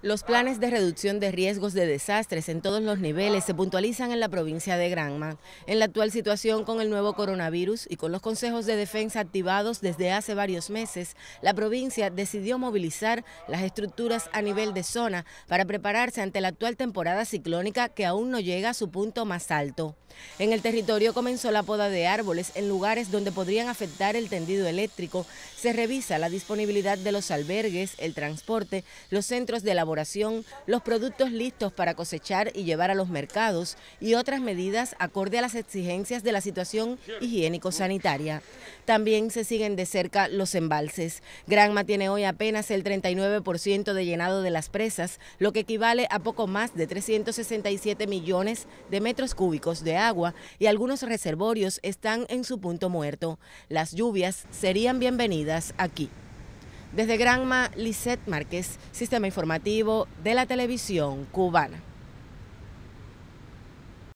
Los planes de reducción de riesgos de desastres en todos los niveles se puntualizan en la provincia de Granma. En la actual situación con el nuevo coronavirus y con los consejos de defensa activados desde hace varios meses, la provincia decidió movilizar las estructuras a nivel de zona para prepararse ante la actual temporada ciclónica que aún no llega a su punto más alto. En el territorio comenzó la poda de árboles en lugares donde podrían afectar el tendido eléctrico. Se revisa la disponibilidad de los albergues, el transporte, los centros de la los productos listos para cosechar y llevar a los mercados y otras medidas acorde a las exigencias de la situación higiénico-sanitaria. También se siguen de cerca los embalses. Granma tiene hoy apenas el 39% de llenado de las presas, lo que equivale a poco más de 367 millones de metros cúbicos de agua y algunos reservorios están en su punto muerto. Las lluvias serían bienvenidas aquí. Desde Granma, Liset Márquez, Sistema Informativo de la Televisión Cubana.